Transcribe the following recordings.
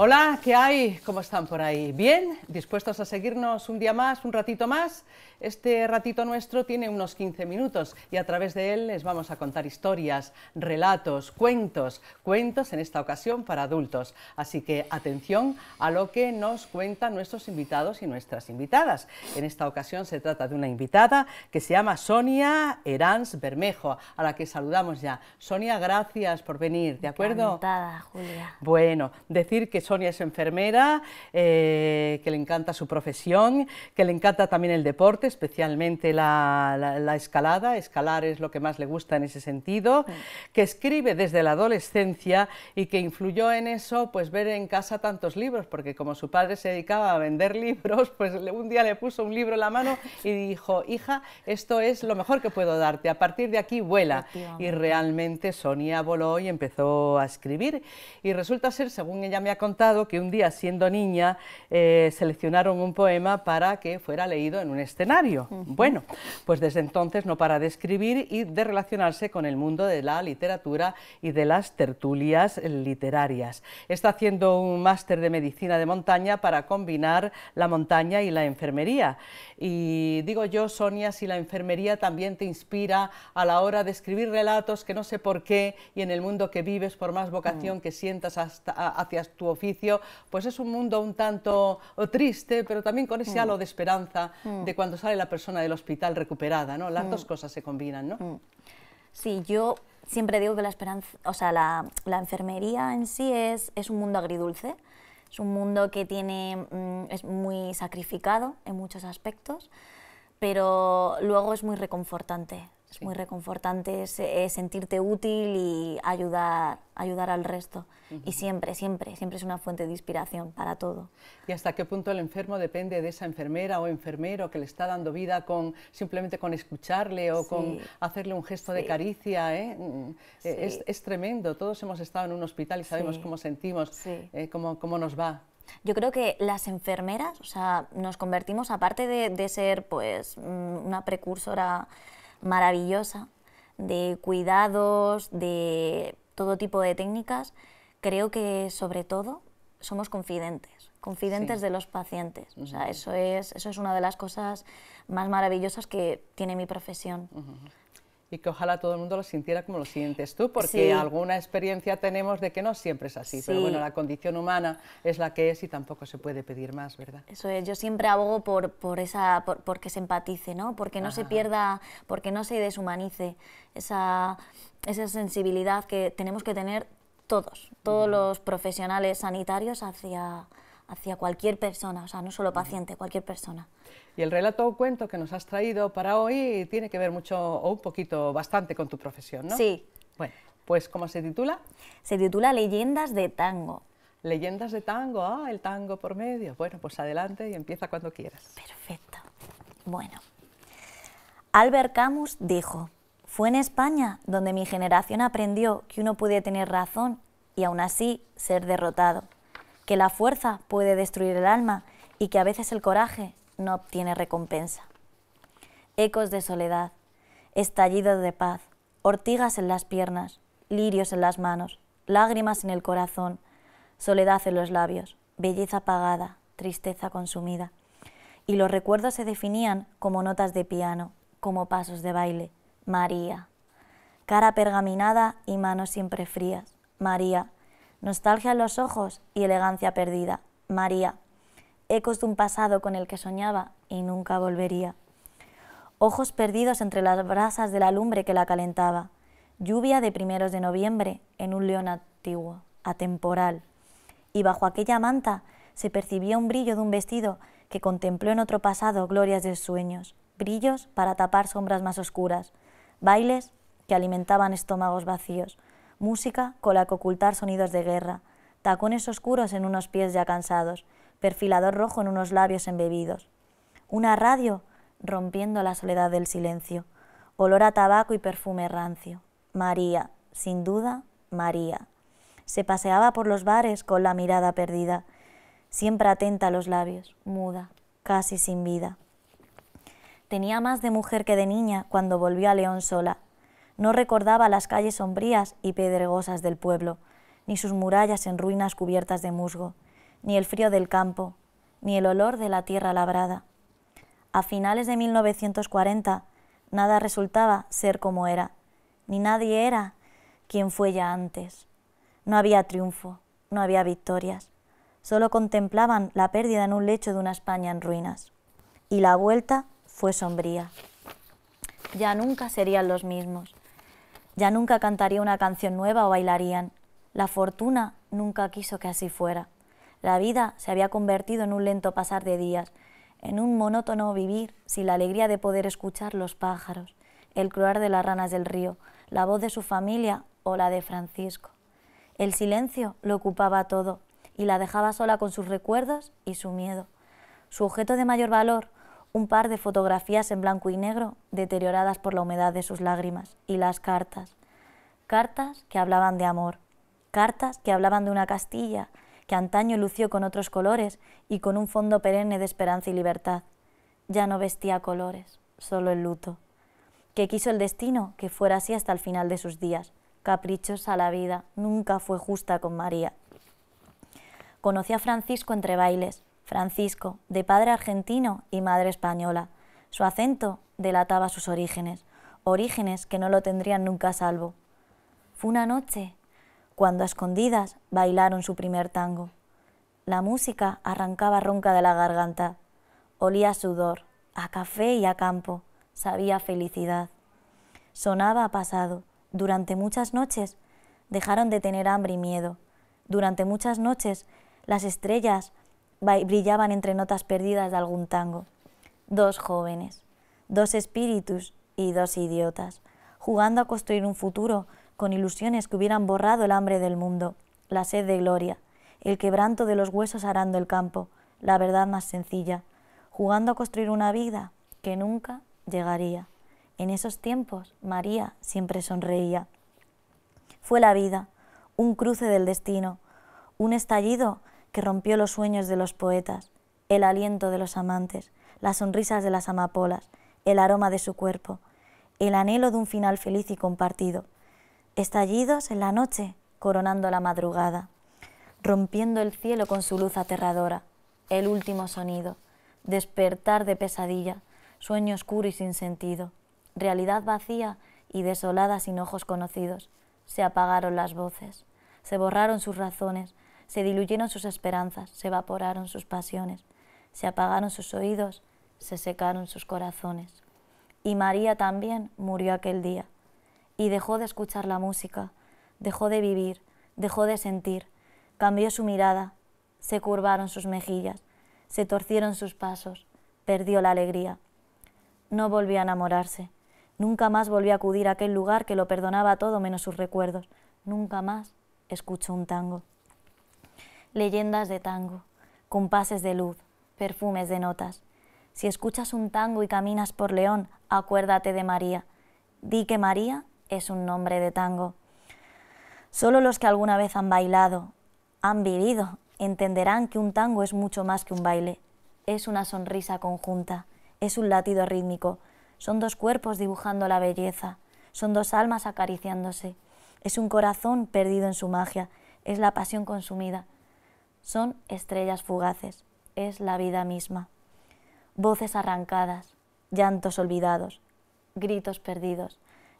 Hola, ¿qué hay? ¿Cómo están por ahí? ¿Bien? ¿Dispuestos a seguirnos un día más, un ratito más? Este ratito nuestro tiene unos 15 minutos y a través de él les vamos a contar historias, relatos, cuentos, cuentos en esta ocasión para adultos. Así que atención a lo que nos cuentan nuestros invitados y nuestras invitadas. En esta ocasión se trata de una invitada que se llama Sonia Erans Bermejo, a la que saludamos ya. Sonia, gracias por venir, ¿de acuerdo? Encantada, Julia. Bueno, decir que Sonia es enfermera, eh, que le encanta su profesión, que le encanta también el deporte, especialmente la, escalada, escalar es lo que más le gusta en ese sentido, que escribe desde la adolescencia y que influyó en eso pues ver en casa tantos libros, porque como su padre se dedicaba a vender libros, pues un día le puso un libro en la mano y dijo, hija, esto es lo mejor que puedo darte, a partir de aquí vuela. Y realmente Sonia voló y empezó a escribir. Y resulta ser, según ella me ha contado, que un día, siendo niña, eh, seleccionaron un poema para que fuera leído en un escenario. Bueno, pues desde entonces no para de escribir y de relacionarse con el mundo de la literatura y de las tertulias literarias. Está haciendo un máster de medicina de montaña para combinar la montaña y la enfermería. Y digo yo, Sonia, si la enfermería también te inspira a la hora de escribir relatos que no sé por qué y en el mundo que vives, por más vocación mm. que sientas hasta, hacia tu oficio, pues es un mundo un tanto eh, triste, pero también con ese mm. halo de esperanza mm. de cuando sale la persona del hospital recuperada, ¿no? Las mm. dos cosas se combinan, ¿no? Sí, yo siempre digo que la esperanza, o sea, la, enfermería en sí es, es, un mundo agridulce, es un mundo que tiene, es muy sacrificado en muchos aspectos, pero luego es muy reconfortante. Es muy reconfortante eh, sentirte útil y ayudar, ayudar al resto. Y siempre, siempre, siempre es una fuente de inspiración para todo. ¿Y hasta qué punto el enfermo depende de esa enfermera o enfermero que le está dando vida con simplemente con escucharle o con hacerle un gesto de caricia? Eh? Mm, eh, es, es, tremendo. Todos hemos estado en un hospital y sabemos cómo sentimos, cómo, cómo nos va. Yo creo que las enfermeras, o sea, nos convertimos, aparte de, de ser pues mm, una precursora maravillosa de cuidados, de todo tipo de técnicas, creo que sobre todo somos confidentes, confidentes de los pacientes. O sea, eso es, eso es una de las cosas más maravillosas que tiene mi profesión y que ojalá todo el mundo lo sintiera como lo sientes tú, porque alguna experiencia tenemos de que no siempre es así, pero bueno, la condición humana es la que es y tampoco se puede pedir más, ¿verdad? Eso es, yo siempre abogo por, por esa, por, que se empatice, ¿no? Porque no se pierda, porque no se deshumanice esa, esa sensibilidad que tenemos que tener todos, todos los profesionales sanitarios hacia, hacia cualquier persona, o sea, no solo paciente, cualquier persona. Y el relato o cuento que nos has traído para hoy tiene que ver mucho o un poquito bastante con tu profesión, ¿no? Sí. Bueno, pues ¿cómo se titula? Se titula Leyendas de Tango. Leyendas de tango, ah, el tango por medio. Bueno, pues adelante y empieza cuando quieras. Perfecto. Bueno, Albert Camus dijo, fue en España donde mi generación aprendió que uno puede tener razón y aún así ser derrotado, que la fuerza puede destruir el alma y que a veces el coraje no obtiene recompensa. Ecos de soledad, estallidos de paz, ortigas en las piernas, lirios en las manos, lágrimas en el corazón, soledad en los labios, belleza apagada, tristeza consumida. Y los recuerdos se definían como notas de piano, como pasos de baile. María. Cara pergaminada y manos siempre frías. María. Nostalgia en los ojos y elegancia perdida. María ecos de un pasado con el que soñaba y nunca volvería. Ojos perdidos entre las brasas de la lumbre que la calentaba. Lluvia de primeros de noviembre en un león antiguo, atemporal. Y bajo aquella manta se percibía un brillo de un vestido que contempló en otro pasado glorias de sueños, brillos para tapar sombras más oscuras, bailes que alimentaban estómagos vacíos, música con la que ocultar sonidos de guerra, tacones oscuros en unos pies ya cansados, perfilador rojo en unos labios embebidos. Una radio rompiendo la soledad del silencio, olor a tabaco y perfume rancio. María, sin duda, María. Se paseaba por los bares con la mirada perdida, siempre atenta a los labios, muda, casi sin vida. Tenía más de mujer que de niña cuando volvió a León sola. No recordaba las calles sombrías y pedregosas del pueblo, ni sus murallas en ruinas cubiertas de musgo, ni el frío del campo, ni el olor de la tierra labrada. A finales de 1940, nada resultaba ser como era, ni nadie era quien fue ya antes. No había triunfo, no había victorias, solo contemplaban la pérdida en un lecho de una España en ruinas. Y la vuelta fue sombría. Ya nunca serían los mismos, ya nunca cantaría una canción nueva o bailarían. La fortuna nunca quiso que así fuera. La vida se había convertido en un lento pasar de días, en un monótono vivir sin la alegría de poder escuchar los pájaros, el cruar de las ranas del río, la voz de su familia o la de Francisco. El silencio lo ocupaba todo y la dejaba sola con sus recuerdos y su miedo. Su objeto de mayor valor, un par de fotografías en blanco y negro deterioradas por la humedad de sus lágrimas y las cartas. Cartas que hablaban de amor, cartas que hablaban de una Castilla que antaño lució con otros colores y con un fondo perenne de esperanza y libertad. Ya no vestía colores, solo el luto. Que quiso el destino que fuera así hasta el final de sus días. Caprichosa la vida, nunca fue justa con María. Conocí a Francisco entre bailes. Francisco, de padre argentino y madre española. Su acento delataba sus orígenes, orígenes que no lo tendrían nunca salvo. Fue una noche cuando a escondidas bailaron su primer tango. La música arrancaba ronca de la garganta, olía a sudor, a café y a campo, sabía felicidad. Sonaba a pasado, durante muchas noches dejaron de tener hambre y miedo. Durante muchas noches las estrellas brillaban entre notas perdidas de algún tango. Dos jóvenes, dos espíritus y dos idiotas, jugando a construir un futuro con ilusiones que hubieran borrado el hambre del mundo, la sed de gloria, el quebranto de los huesos arando el campo, la verdad más sencilla, jugando a construir una vida que nunca llegaría. En esos tiempos María siempre sonreía. Fue la vida, un cruce del destino, un estallido que rompió los sueños de los poetas, el aliento de los amantes, las sonrisas de las amapolas, el aroma de su cuerpo, el anhelo de un final feliz y compartido estallidos en la noche, coronando la madrugada, rompiendo el cielo con su luz aterradora, el último sonido, despertar de pesadilla, sueño oscuro y sin sentido, realidad vacía y desolada sin ojos conocidos. Se apagaron las voces, se borraron sus razones, se diluyeron sus esperanzas, se evaporaron sus pasiones, se apagaron sus oídos, se secaron sus corazones. Y María también murió aquel día y dejó de escuchar la música, dejó de vivir, dejó de sentir, cambió su mirada, se curvaron sus mejillas, se torcieron sus pasos, perdió la alegría. No volvió a enamorarse, nunca más volvió a acudir a aquel lugar que lo perdonaba todo menos sus recuerdos, nunca más escuchó un tango. Leyendas de tango, compases de luz, perfumes de notas. Si escuchas un tango y caminas por León, acuérdate de María. Di que María es un nombre de tango. Solo los que alguna vez han bailado, han vivido, entenderán que un tango es mucho más que un baile. Es una sonrisa conjunta, es un latido rítmico, son dos cuerpos dibujando la belleza, son dos almas acariciándose, es un corazón perdido en su magia, es la pasión consumida, son estrellas fugaces, es la vida misma. Voces arrancadas, llantos olvidados, gritos perdidos,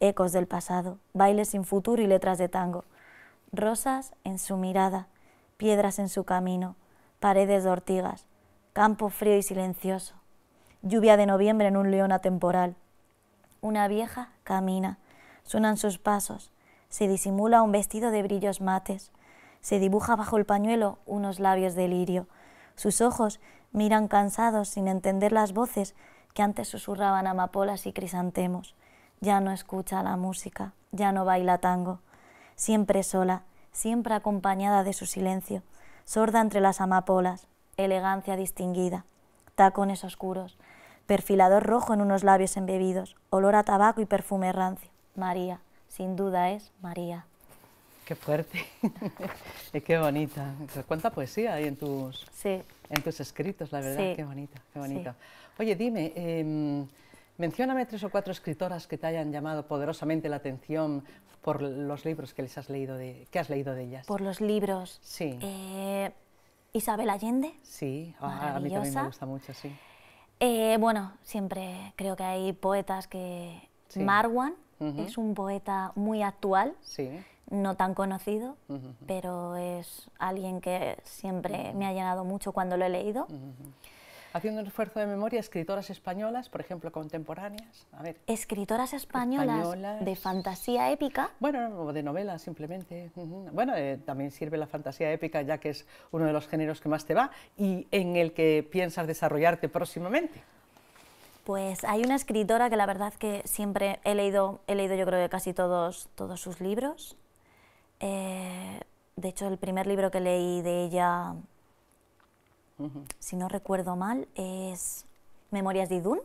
ecos del pasado, bailes sin futuro y letras de tango, rosas en su mirada, piedras en su camino, paredes de ortigas, campo frío y silencioso, lluvia de noviembre en un león atemporal. Una vieja camina, suenan sus pasos, se disimula un vestido de brillos mates, se dibuja bajo el pañuelo unos labios de lirio, sus ojos miran cansados sin entender las voces que antes susurraban amapolas y crisantemos ya no escucha la música, ya no baila tango, siempre sola, siempre acompañada de su silencio, sorda entre las amapolas, elegancia distinguida, tacones oscuros, perfilador rojo en unos labios embebidos, olor a tabaco y perfume rancio. María, sin duda es María. Qué fuerte qué bonita. ¿Cuánta poesía hay en tus, en tus escritos, la verdad? Qué bonita, bonita. Oye, dime, em, Mencióname tres o cuatro escritoras que te hayan llamado poderosamente la atención por los libros que les has leído de, que has leído de ellas. Por los libros. Sí. Eh, Isabel Allende. Sí, ah, a mí también me gusta mucho, sí. Eh, bueno, siempre creo que hay poetas que... Marwan es un poeta muy actual, sí. no tan conocido, pero es alguien que siempre me ha llenado mucho cuando lo he leído. Haciendo un esfuerzo de memoria, escritoras españolas, por ejemplo, contemporáneas. Escritoras españolas, de fantasía épica. Bueno, de novela, simplemente. Bueno, eh, también sirve la fantasía épica, ya que es uno de los géneros que más te va y en el que piensas desarrollarte próximamente. Pues hay una escritora que la verdad que siempre he leído, he leído yo creo que casi todos, todos sus libros. Eh, de hecho, el primer libro que leí de ella si no recuerdo mal, es Memorias de Idún.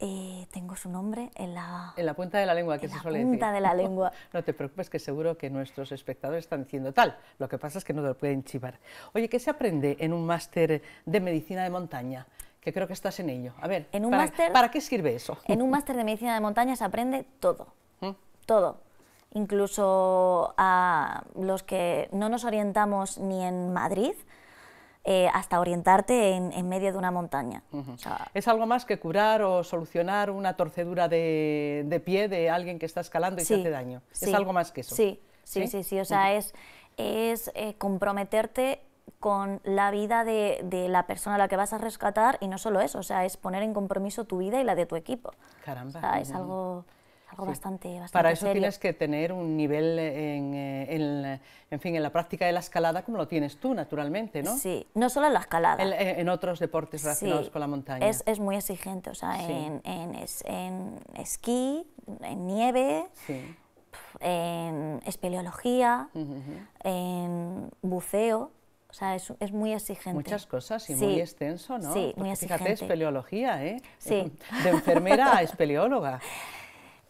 Eh, tengo su nombre en la... En la punta de la lengua, que se suele decir. punta de la lengua. no te preocupes, que seguro que nuestros espectadores están diciendo tal. Lo que pasa es que no te lo pueden chivar. Oye, ¿qué se aprende en un máster de medicina de montaña? Que creo que estás en ello. A ver, para, qué sirve eso? En un máster de medicina de montaña se aprende todo. ¿Mm? Todo incluso a los que no nos orientamos ni en Madrid, eh, hasta orientarte en, medio de una montaña. es algo más que curar o solucionar una torcedura de, pie de alguien que está escalando y se hace daño. es algo más que eso. Sí, sí, sí, sí. o sea, es, es eh, comprometerte con la vida de, de, la persona a la que vas a rescatar y no solo eso, o sea, es poner en compromiso tu vida y la de tu equipo. Caramba. es algo bastante, Para eso tienes que tener un nivel eh, eh, en, fin, en la práctica de la escalada como lo tienes tú, naturalmente, ¿no? Sí, no solo en la escalada. En, otros deportes relacionados con la montaña. Es, muy exigente, o sea, es, en, esquí, en nieve. en espeleología, en buceo, o sea, es, muy exigente. Muchas cosas y muy extenso, ¿no? Sí, muy exigente. Fíjate, espeleología, ¿eh? De enfermera a espeleóloga.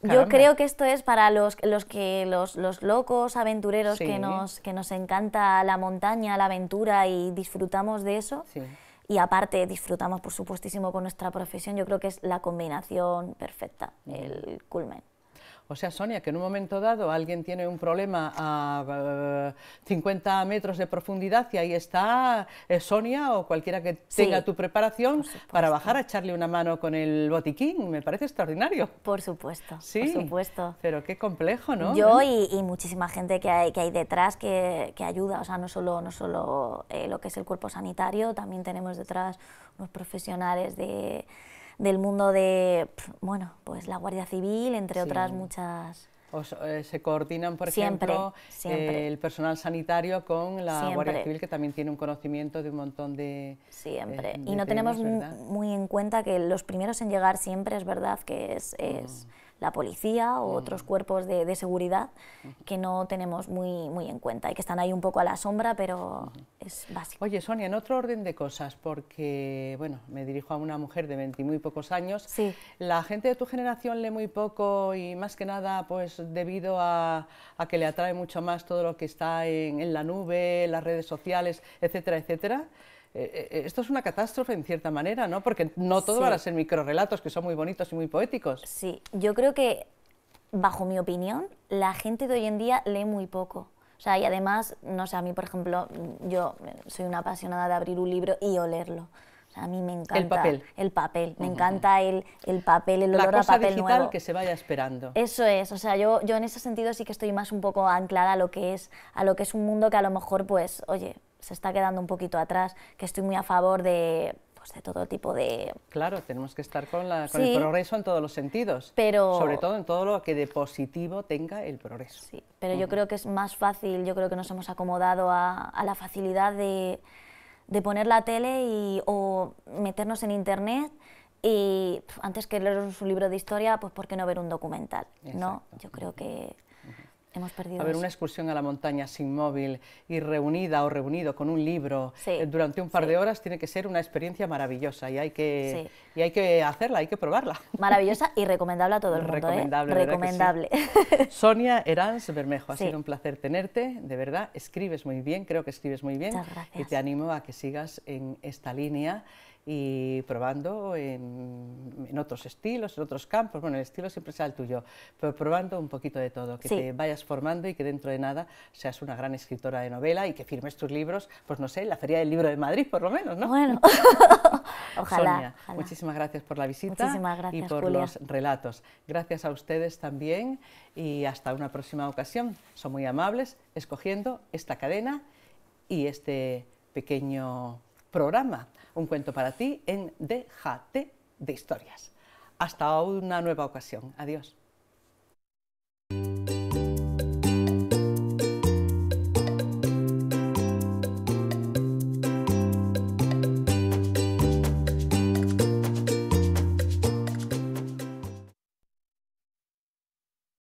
Yo creo que esto es para los, los que los, locos aventureros que, nos, encanta la montaña, la aventura y disfrutamos de eso. Y aparte disfrutamos, por supuestísimo, con nuestra profesión. Yo creo que es la combinación perfecta, el culmen. O sea, Sonia, que en un momento dado alguien tiene un problema a 50 eh, metros de profundidad y ahí está eh, Sonia o cualquiera que tenga tu preparación para bajar a echarle una mano con el botiquín. Me parece extraordinario. Por supuesto, sí, por supuesto. Pero qué complejo, ¿no? Yo y, muchísima gente que hay, que hay detrás que, ayuda, o sea, no solo, no solo eh, lo que es el cuerpo sanitario, también tenemos detrás unos profesionales de del mundo de, bueno, pues la Guardia Civil, entre otras muchas... Eh, se coordinan, por ejemplo, eh, el personal sanitario con la Guardia Civil, que también tiene un conocimiento de un montón de... Siempre. Eh, y no tenemos muy en cuenta que los primeros en llegar siempre, es verdad, que es... Mm la policía o otros cuerpos de, seguridad que no tenemos muy, muy en cuenta y que están ahí un poco a la sombra, pero es básico. Oye, Sonia, en otro orden de cosas, porque, bueno, me dirijo a una mujer de 20 muy pocos años, la gente de tu generación lee muy poco y más que nada, pues debido a, que le atrae mucho más todo lo que está en, en la nube, las redes sociales, etcétera, etcétera. Eh, eh, eh, esto es una catástrofe en cierta manera, ¿no? Porque no todo van a ser microrelatos que son muy bonitos y muy poéticos. Sí, yo creo que, bajo mi opinión, la gente de hoy en día lee muy poco. O sea, y además, no sé, a mí, por ejemplo, yo soy una apasionada de abrir un libro y olerlo. a mí me encanta. El papel. El papel. Me encanta el, el, papel, el olor cosa papel digital que se vaya esperando. Eso es. O sea, yo, yo en ese sentido sí que estoy más un poco anclada lo que es, a lo que es un mundo que a lo mejor, pues, oye, se está quedando un poquito atrás, que estoy muy a favor de pues, todo tipo de... Claro, tenemos que estar con, la, el progreso en todos los sentidos, sobre todo en todo lo que de positivo tenga el progreso. Sí, pero yo creo que es más fácil, yo creo que nos hemos acomodado a, la facilidad de, poner la tele y, o meternos en internet y antes que leer un libro de historia, pues ¿por qué no ver un documental? ¿no? Yo creo que Hemos a ver, una excursión a la montaña sin móvil y reunida o reunido con un libro eh, durante un par de horas tiene que ser una experiencia maravillosa y hay que, hay que hacerla, hay que probarla. Maravillosa y recomendable a todo el mundo. ¿eh? Recomendable. Recomendable. Sonia Erans Bermejo, ha sido un placer tenerte, de verdad, escribes muy bien, creo que escribes muy bien y te animo a que sigas en esta línea y probando en, otros estilos, en otros campos, bueno, el estilo siempre será el tuyo, pero probando un poquito de todo, que te vayas formando y que dentro de nada seas una gran escritora de novela y que firmes tus libros, pues no sé, en la Feria del Libro de Madrid por lo menos, ¿no? Bueno, ojalá, Sonia, muchísimas gracias por la visita y por los relatos. Gracias a ustedes también y hasta una próxima ocasión. Son muy amables escogiendo esta cadena y este pequeño programa Un cuento para ti en Déjate de historias. Hasta una nueva ocasión. Adiós.